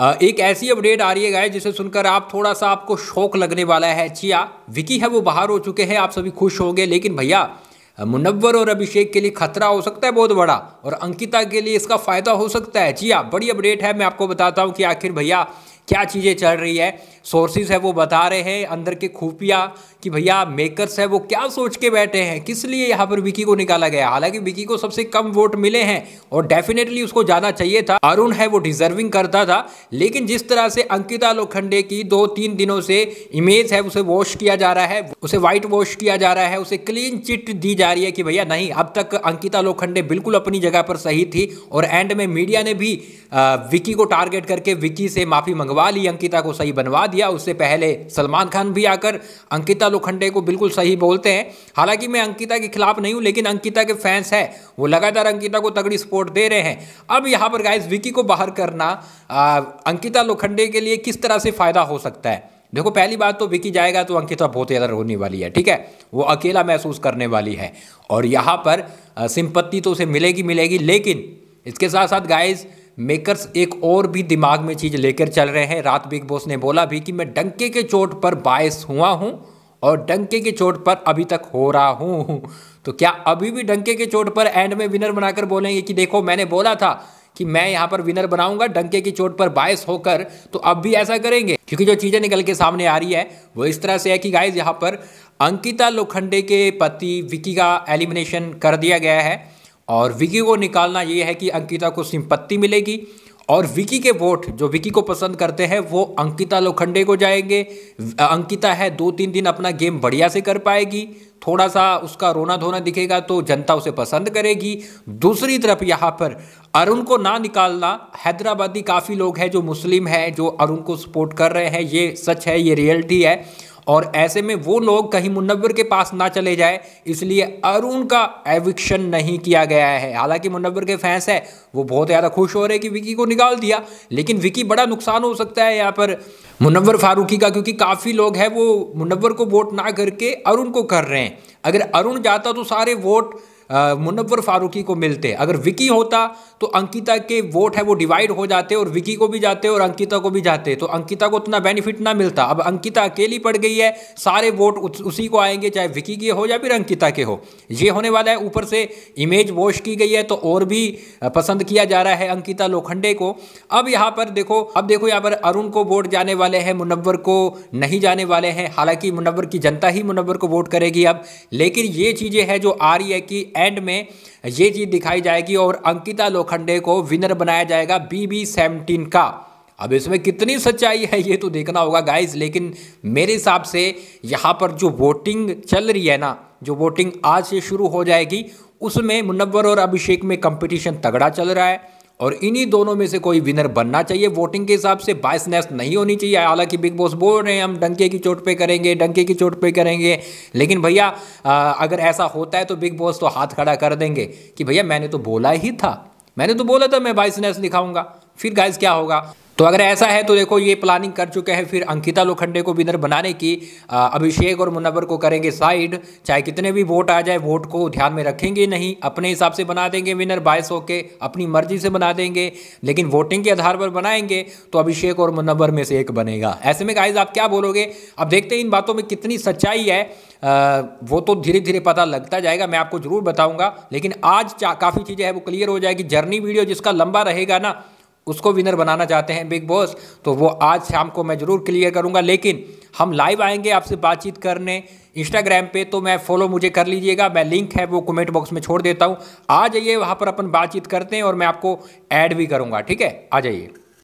एक ऐसी अपडेट आ रही है गाय जिसे सुनकर आप थोड़ा सा आपको शौक लगने वाला है चिया विकी है वो बाहर हो चुके हैं आप सभी खुश होंगे लेकिन भैया मुनव्वर और अभिषेक के लिए खतरा हो सकता है बहुत बड़ा और अंकिता के लिए इसका फायदा हो सकता है जी हाँ बड़ी अपडेट है मैं आपको बताता हूँ कि आखिर भैया क्या चीज़ें चल रही है सोर्सेज है वो बता रहे हैं अंदर के खुफिया कि भैया मेकर्स है वो क्या सोच के बैठे हैं किस लिए यहाँ पर विकी को निकाला गया हालांकि विकी को सबसे कम वोट मिले हैं और डेफिनेटली उसको जाना चाहिए था अरुण है वो डिजर्विंग करता था लेकिन जिस तरह से अंकिता लोखंडे की दो तीन दिनों से इमेज है उसे वॉश किया जा रहा है उसे व्हाइट वॉश किया जा रहा है उसे क्लीन चिट दी जा रही है कि भैया नहीं अब तक अंकिता लोखंडे बिल्कुल अपनी जगह पर सही थी और एंड में मीडिया ने भी विकी को टारगेट करके विकी से माफी मंगवा सवाल ली अंकिता को सही बनवा दिया उससे पहले सलमान खान भी आकर अंकिता लोखंडे को बिल्कुल सही बोलते हैं हालांकि मैं अंकिता के खिलाफ नहीं हूं लेकिन अंकिता के फैंस हैं वो लगातार अंकिता को तगड़ी सपोर्ट दे रहे हैं अब यहाँ पर गाइस विकी को बाहर करना आ, अंकिता लोखंडे के लिए किस तरह से फायदा हो सकता है देखो पहली बात तो विकी जाएगा तो अंकिता बहुत ज़्यादा रोने वाली है ठीक है वो अकेला महसूस करने वाली है और यहाँ पर सिंपत्ति तो उसे मिलेगी मिलेगी लेकिन इसके साथ साथ गाइज़ मेकर्स एक और भी दिमाग में चीज़ लेकर चल रहे हैं रात बिग बॉस ने बोला भी कि मैं डंके के चोट पर बायस हुआ हूँ और डंके की चोट पर अभी तक हो रहा हूँ तो क्या अभी भी डंके के चोट पर एंड में विनर बनाकर बोलेंगे कि देखो मैंने बोला था कि मैं यहाँ पर विनर बनाऊंगा डंके की चोट पर बायस होकर तो अब भी ऐसा करेंगे क्योंकि जो चीज़ें निकल के सामने आ रही है वो इस तरह से है कि गाइज यहाँ पर अंकिता लोखंडे के पति विकी का एलिमिनेशन कर दिया गया है और विकी को निकालना ये है कि अंकिता को सिंपत्ति मिलेगी और विकी के वोट जो विकी को पसंद करते हैं वो अंकिता लोखंडे को जाएंगे अंकिता है दो तीन दिन अपना गेम बढ़िया से कर पाएगी थोड़ा सा उसका रोना धोना दिखेगा तो जनता उसे पसंद करेगी दूसरी तरफ यहाँ पर अरुण को ना निकालना हैदराबादी काफ़ी लोग हैं जो मुस्लिम हैं जो अरुण को सपोर्ट कर रहे हैं ये सच है ये रियलिटी है और ऐसे में वो लोग कहीं मुनवर के पास ना चले जाए इसलिए अरुण का एविक्शन नहीं किया गया है हालांकि मुनवर के फैंस हैं वो बहुत ज़्यादा खुश हो रहे हैं कि विकी को निकाल दिया लेकिन विकी बड़ा नुकसान हो सकता है यहाँ पर मुनवर फारूकी का क्योंकि काफ़ी लोग हैं वो मुनवर को वोट ना करके अरुण को कर रहे हैं अगर अरुण जाता तो सारे वोट मुनवर फारूकी को मिलते अगर विकी होता तो अंकिता के वोट है वो डिवाइड हो जाते और विकी को भी जाते और अंकिता को भी जाते तो अंकिता को उतना बेनिफिट ना मिलता अब अंकिता अकेली पड़ गई है सारे वोट उसी को आएंगे चाहे विकी के हो या फिर अंकिता के हो ये होने वाला है ऊपर से इमेज वॉश की गई है तो और भी पसंद किया जा रहा है अंकिता लोखंडे को अब यहाँ पर देखो अब देखो यहाँ पर अरुण को वोट जाने वाले हैं मुनवर को नहीं जाने वाले हैं हालांकि मुनवर की जनता ही मुनवर को वोट करेगी अब लेकिन ये चीज़ें हैं जो आ रही है कि एंड में ये चीज़ दिखाई जाएगी और अंकिता लोखंडे को विनर बनाया जाएगा बी बी सेवनटीन का अब इसमें कितनी सच्चाई है ये तो देखना होगा गाइज लेकिन मेरे हिसाब से यहाँ पर जो वोटिंग चल रही है ना जो वोटिंग आज से शुरू हो जाएगी उसमें मुनव्वर और अभिषेक में कंपटीशन तगड़ा चल रहा है और इन्हीं दोनों में से कोई विनर बनना चाहिए वोटिंग के हिसाब से बाइस नेस्ट नहीं होनी चाहिए हालांकि बिग बॉस बोल रहे हैं हम डंके की चोट पे करेंगे डंके की चोट पे करेंगे लेकिन भैया अगर ऐसा होता है तो बिग बॉस तो हाथ खड़ा कर देंगे कि भैया मैंने तो बोला ही था मैंने तो बोला था मैं बाइस नेस्ट दिखाऊंगा फिर गाइस क्या होगा तो अगर ऐसा है तो देखो ये प्लानिंग कर चुके हैं फिर अंकिता लोखंडे को विनर बनाने की अभिषेक और मुनवर को करेंगे साइड चाहे कितने भी वोट आ जाए वोट को ध्यान में रखेंगे नहीं अपने हिसाब से बना देंगे विनर बायस होके अपनी मर्जी से बना देंगे लेकिन वोटिंग के आधार पर बनाएंगे तो अभिषेक और मुनवर में से एक बनेगा ऐसे में गाइज आप क्या बोलोगे अब देखते हैं इन बातों में कितनी सच्चाई है आ, वो तो धीरे धीरे पता लगता जाएगा मैं आपको जरूर बताऊंगा लेकिन आज काफ़ी चीज़ें हैं वो क्लियर हो जाएगी जर्नी वीडियो जिसका लंबा रहेगा ना उसको विनर बनाना चाहते हैं बिग बॉस तो वो आज शाम को मैं ज़रूर क्लियर करूंगा लेकिन हम लाइव आएंगे आपसे बातचीत करने इंस्टाग्राम पे तो मैं फॉलो मुझे कर लीजिएगा मैं लिंक है वो कमेंट बॉक्स में छोड़ देता हूँ आ जाइए वहाँ पर अपन बातचीत करते हैं और मैं आपको ऐड भी करूँगा ठीक है आ जाइए